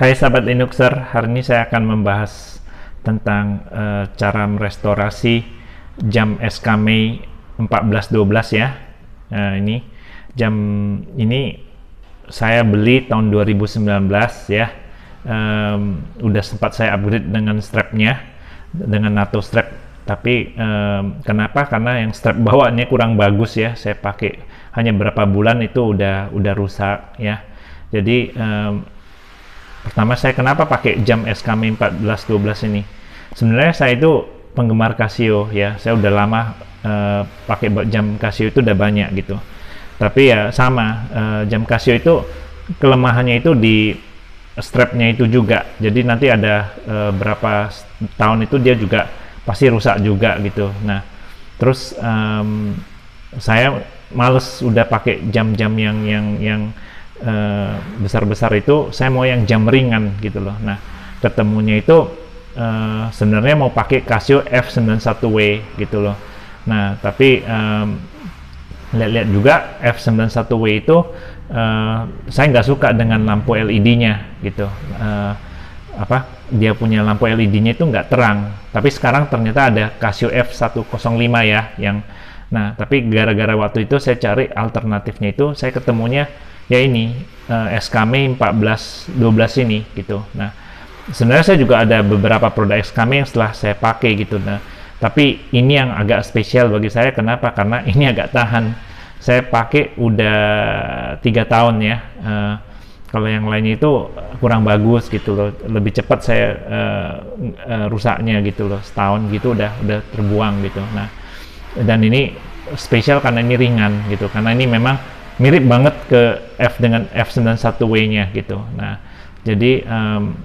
Hai sahabat Linuxer, hari ini saya akan membahas tentang uh, cara merestorasi jam skm 1412 ya. Nah, ini jam ini saya beli tahun 2019 ya. Um, udah sempat saya upgrade dengan strapnya, dengan NATO strap. Tapi um, kenapa? Karena yang strap bawaannya kurang bagus ya. Saya pakai hanya berapa bulan itu udah udah rusak ya. Jadi um, Pertama saya kenapa pakai jam SKM 1412 ini? Sebenarnya saya itu penggemar Casio ya. Saya udah lama uh, pakai jam Casio itu udah banyak gitu. Tapi ya sama uh, jam Casio itu kelemahannya itu di strapnya itu juga. Jadi nanti ada uh, berapa tahun itu dia juga pasti rusak juga gitu. Nah, terus um, saya males udah pakai jam-jam yang yang yang Eh, besar-besar uh, itu saya mau yang jam ringan gitu loh nah ketemunya itu uh, sebenarnya mau pakai Casio F91W gitu loh nah tapi um, lihat-lihat juga F91W itu uh, saya nggak suka dengan lampu LED-nya gitu uh, apa dia punya lampu LED-nya itu nggak terang tapi sekarang ternyata ada Casio F105 ya yang nah tapi gara-gara waktu itu saya cari alternatifnya itu saya ketemunya ya ini uh, SKM 14 12 ini gitu. Nah, sebenarnya saya juga ada beberapa produk SKM yang setelah saya pakai gitu. Nah, tapi ini yang agak spesial bagi saya kenapa? Karena ini agak tahan. Saya pakai udah tiga tahun ya. Uh, kalau yang lainnya itu kurang bagus gitu loh lebih cepat saya uh, uh, rusaknya gitu loh setahun gitu udah udah terbuang gitu nah dan ini spesial karena ini ringan gitu karena ini memang mirip banget ke F dengan F91W-nya gitu. Nah, jadi um,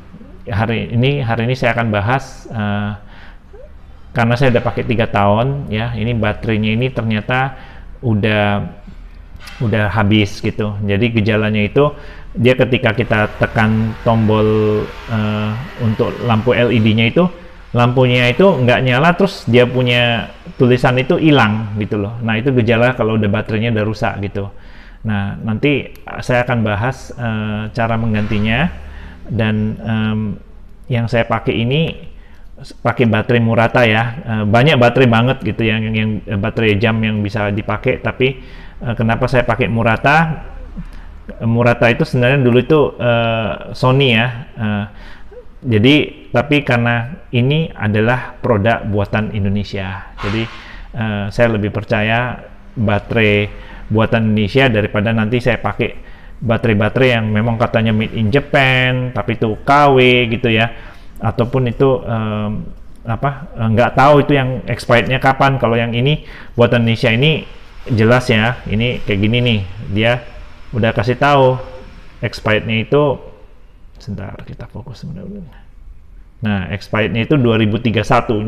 hari ini hari ini saya akan bahas uh, karena saya udah pakai tiga tahun ya. Ini baterainya ini ternyata udah udah habis gitu. Jadi gejalanya itu dia ketika kita tekan tombol uh, untuk lampu LED-nya itu lampunya itu nggak nyala terus dia punya tulisan itu hilang gitu loh. Nah itu gejala kalau udah baterainya udah rusak gitu. Nah, nanti eh, saya akan bahas uh, cara menggantinya dan um, yang saya pakai ini pakai baterai Murata ya. Uh, banyak baterai banget gitu yang yang, yang baterai jam yang bisa dipakai tapi uh, kenapa saya pakai Murata? Murata itu sebenarnya dulu itu uh, Sony ya. Uh, jadi tapi karena ini adalah produk buatan Indonesia. Jadi uh, saya lebih percaya baterai buatan Indonesia daripada nanti saya pakai baterai-baterai yang memang katanya made in Japan tapi itu KW gitu ya ataupun itu um, apa eh, nggak tahu itu yang expirednya kapan kalau yang ini buatan Indonesia ini jelas ya ini kayak gini nih dia udah kasih tahu expirednya itu sebentar kita fokus mudah nah expirednya itu 2031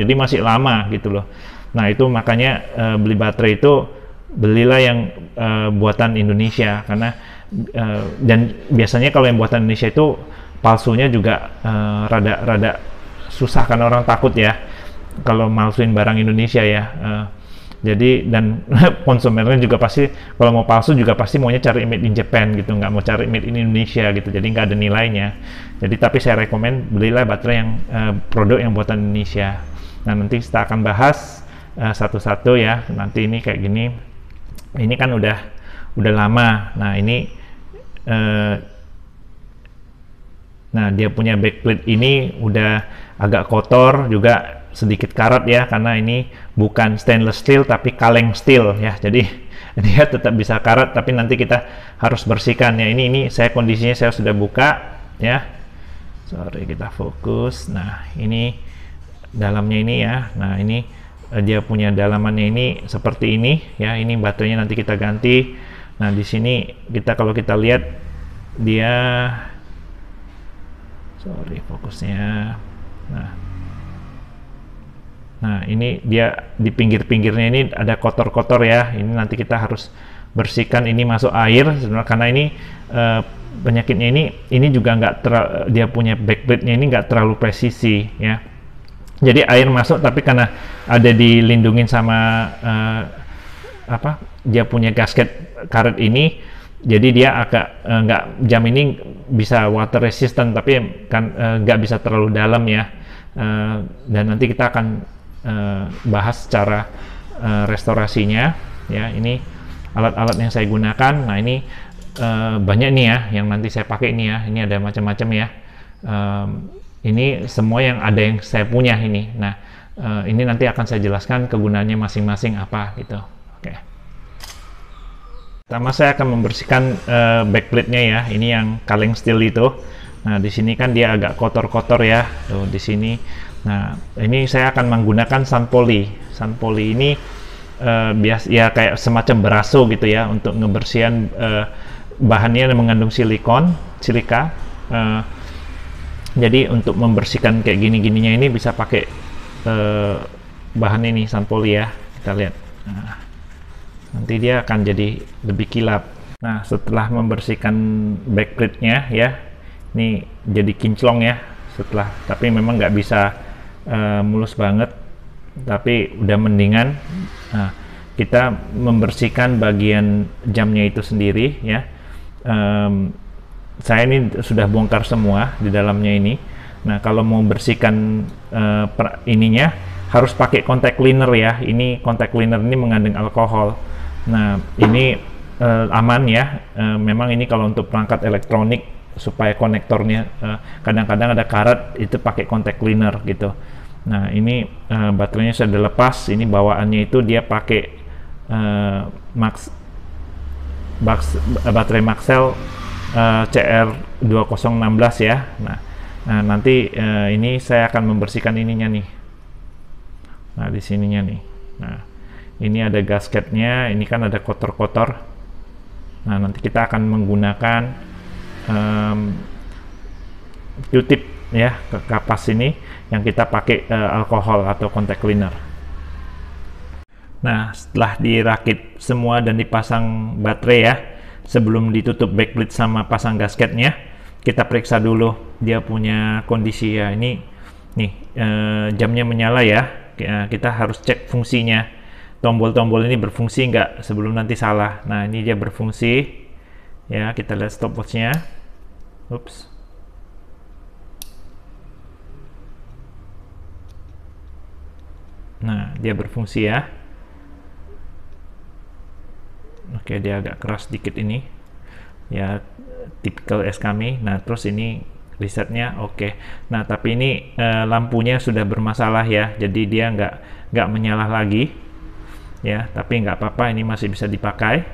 jadi masih lama gitu loh nah itu makanya uh, beli baterai itu belilah yang uh, buatan Indonesia karena uh, dan biasanya kalau yang buatan Indonesia itu palsunya juga rada eh, rada rada susah karena orang takut ya kalau malsuin barang Indonesia ya uh, jadi dan konsumennya juga pasti kalau mau palsu juga pasti maunya cari made in Japan gitu nggak mau cari made in Indonesia gitu jadi nggak ada nilainya jadi tapi saya rekomend belilah baterai yang uh, produk yang buatan Indonesia nah nanti kita akan bahas satu-satu uh, satu -satu ya nanti ini kayak gini ini kan udah udah lama nah ini eh, nah dia punya backplate ini udah agak kotor juga sedikit karat ya karena ini bukan stainless steel tapi kaleng steel ya jadi dia tetap bisa karat tapi nanti kita harus bersihkan ya ini ini saya kondisinya saya sudah buka ya sorry kita fokus nah ini dalamnya ini ya nah ini Eh, dia punya dalamannya ini seperti ini ya ini baterainya nanti kita ganti nah di sini kita kalau kita lihat dia sorry fokusnya nah nah ini dia di pinggir-pinggirnya ini ada kotor-kotor ya ini nanti kita harus bersihkan ini masuk air sebenarnya karena ini eh, penyakitnya ini ini juga nggak dia punya backbeatnya ini nggak terlalu presisi ya jadi air masuk tapi karena ada dilindungi sama uh, apa dia punya gasket karet ini jadi dia agak eh, nggak uh, jam ini bisa water resistant tapi kan eh, nggak uh, bisa terlalu dalam ya uh, dan nanti kita akan uh, bahas cara uh, restorasinya ya ini alat-alat yang saya gunakan nah ini uh, banyak nih ya yang nanti saya pakai ini ya ini ada macam-macam ya um, ini semua yang ada yang saya punya ini. Nah, uh, ini nanti akan saya jelaskan kegunaannya masing-masing apa gitu. Oke. Okay. Pertama saya akan membersihkan uh, backplate-nya ya. Ini yang kaleng steel itu. Nah, di sini kan dia agak kotor-kotor ya. Tuh di sini. Nah, ini saya akan menggunakan sanpoli. poly ini uh, bias ya kayak semacam beraso gitu ya untuk ngebersihan uh, bahannya mengandung silikon, silika. Uh, jadi untuk membersihkan kayak gini-gininya ini bisa pakai eh, bahan ini sampoli ya kita lihat nah, nanti dia akan jadi lebih kilap nah setelah membersihkan backplate-nya ya ini jadi kinclong ya setelah tapi memang nggak bisa eh, mulus banget tapi udah mendingan nah, kita membersihkan bagian jamnya itu sendiri ya um, saya ini sudah bongkar semua di dalamnya ini. Nah, kalau mau bersihkan uh, per, ininya harus pakai contact cleaner ya. Ini contact cleaner ini mengandung alkohol. Nah, ini uh, aman ya. Uh, memang ini kalau untuk perangkat elektronik supaya konektornya kadang kadang-kadang ada karat itu pakai contact cleaner gitu. Nah, ini uh, baterainya sudah lepas. Ini bawaannya itu dia pakai uh, max, max baterai Maxell uh, CR 2016 ya nah, nah nanti uh, ini saya akan membersihkan ininya nih nah di sininya nih nah ini ada gasketnya ini kan ada kotor-kotor nah nanti kita akan menggunakan um, Q-tip ya ke kapas ini yang kita pakai uh, alkohol atau contact cleaner. Nah, setelah dirakit semua dan dipasang baterai ya sebelum ditutup backplate sama pasang gasketnya kita periksa dulu dia punya kondisi ya ini nih eh, jamnya menyala ya eh, kita harus cek fungsinya tombol-tombol ini berfungsi enggak sebelum nanti salah nah ini dia berfungsi ya kita lihat stopwatchnya ups nah dia berfungsi ya oke okay, dia agak keras dikit ini ya tipikal es kami nah terus ini risetnya oke okay. nah tapi ini e, lampunya sudah bermasalah ya jadi dia nggak nggak menyala lagi ya tapi nggak apa-apa ini masih bisa dipakai oke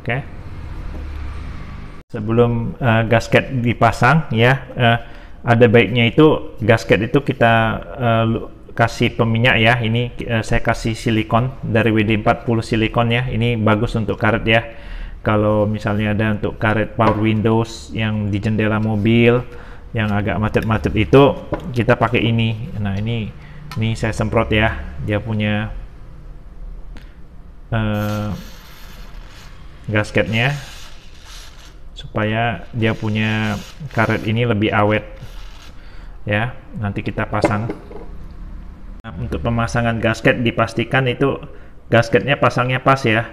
okay. sebelum e, gasket dipasang ya e, ada baiknya itu gasket itu kita e, kasih peminyak ya ini uh, saya kasih silikon dari WD40 silikon ya ini bagus untuk karet ya kalau misalnya ada untuk karet power windows yang di jendela mobil yang agak macet-macet itu kita pakai ini nah ini ini saya semprot ya dia punya uh, gasketnya supaya dia punya karet ini lebih awet ya nanti kita pasang Nah, untuk pemasangan gasket dipastikan itu gasketnya pasangnya pas ya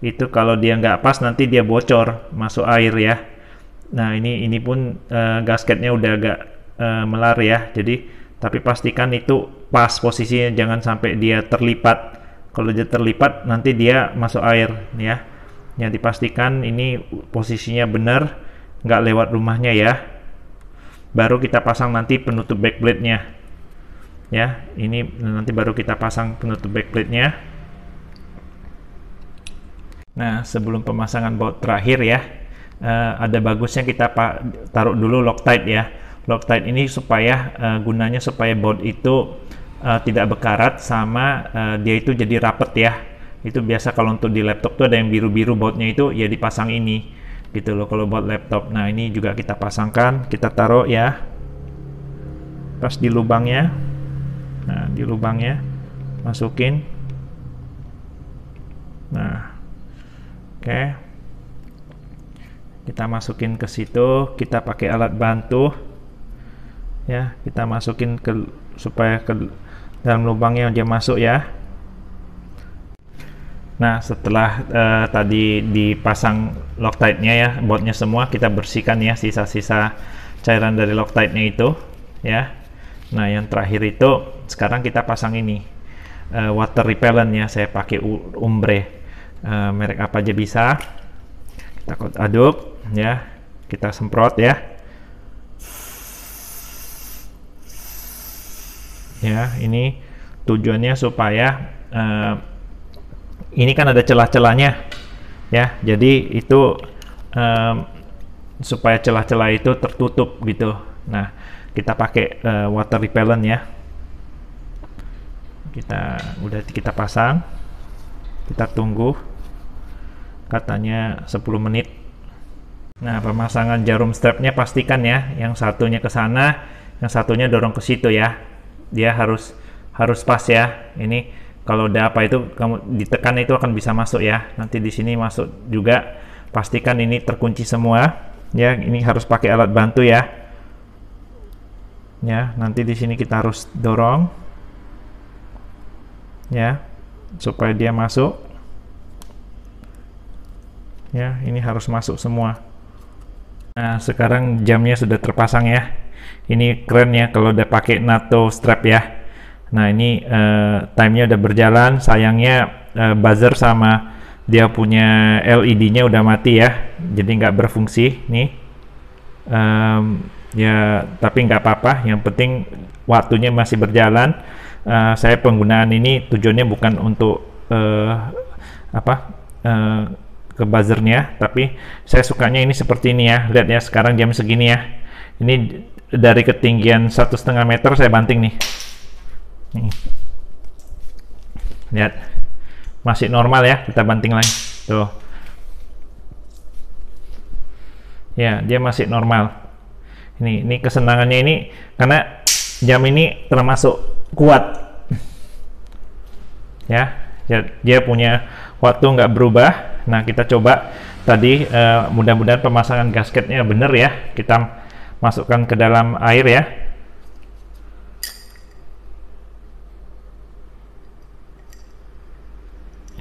itu kalau dia nggak pas nanti dia bocor masuk air ya nah ini ini pun uh, gasketnya udah agak uh, melar ya jadi tapi pastikan itu pas posisinya jangan sampai dia terlipat kalau dia terlipat nanti dia masuk air ya ya dipastikan ini posisinya benar nggak lewat rumahnya ya baru kita pasang nanti penutup backplate nya ya ini nanti baru kita pasang penutup backplate nya nah sebelum pemasangan baut terakhir ya uh, ada bagusnya kita taruh dulu Loctite ya Loctite ini supaya uh, gunanya supaya baut itu uh, tidak berkarat sama uh, dia itu jadi rapet ya itu biasa kalau untuk di laptop tuh ada yang biru-biru bautnya itu ya dipasang ini gitu loh kalau buat laptop nah ini juga kita pasangkan kita taruh ya pas di lubangnya nah di lubangnya masukin nah oke kita masukin ke situ kita pakai alat bantu ya kita masukin ke supaya ke dalam lubangnya dia masuk ya nah setelah uh, tadi dipasang loctite-nya ya botnya semua kita bersihkan ya sisa-sisa cairan dari loctite-nya itu ya Nah, yang terakhir itu sekarang kita pasang ini uh, water repellent ya. Saya pakai Umbre. Uh, merek apa aja bisa. Kita aduk ya. Kita semprot ya. Ya, ini tujuannya supaya uh, ini kan ada celah-celahnya ya. Jadi itu um, supaya celah-celah itu tertutup gitu. Nah, kita pakai uh, water repellent ya kita udah kita pasang kita tunggu katanya 10 menit nah pemasangan jarum strapnya pastikan ya yang satunya ke sana yang satunya dorong ke situ ya dia harus harus pas ya ini kalau udah apa itu kamu ditekan itu akan bisa masuk ya nanti di sini masuk juga pastikan ini terkunci semua ya ini harus pakai alat bantu ya ya nanti di sini kita harus dorong ya supaya dia masuk ya ini harus masuk semua nah sekarang jamnya sudah terpasang ya ini keren ya kalau udah pakai NATO strap ya nah ini uh, timenya udah berjalan sayangnya uh, buzzer sama dia punya LED nya udah mati ya jadi nggak berfungsi nih um, ya tapi nggak apa-apa yang penting waktunya masih berjalan uh, saya penggunaan ini tujuannya bukan untuk uh, apa uh, ke buzzernya tapi saya sukanya ini seperti ini ya lihat ya sekarang jam segini ya ini dari ketinggian satu setengah meter saya banting nih. nih lihat masih normal ya kita banting lagi tuh ya dia masih normal ini, ini kesenangannya ini karena jam ini termasuk kuat. Ya, dia punya waktu nggak berubah. Nah, kita coba tadi uh, mudah-mudahan pemasangan gasketnya benar ya. Kita masukkan ke dalam air ya.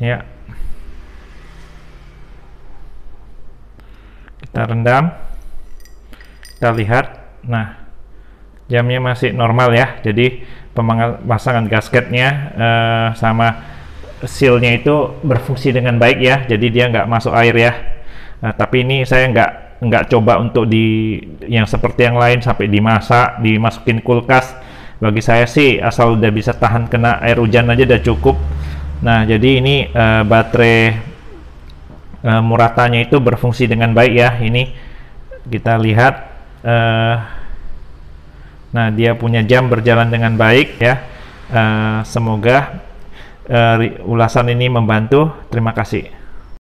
Ya. Kita rendam kita lihat nah jamnya masih normal ya jadi pemasangan gasketnya uh, sama sealnya itu berfungsi dengan baik ya jadi dia nggak masuk air ya uh, tapi ini saya nggak nggak coba untuk di yang seperti yang lain sampai dimasak dimasukin kulkas bagi saya sih asal udah bisa tahan kena air hujan aja udah cukup nah jadi ini uh, baterai uh, muratanya itu berfungsi dengan baik ya ini kita lihat uh, nah dia punya jam berjalan dengan baik ya uh, semoga uh, ulasan ini membantu terima kasih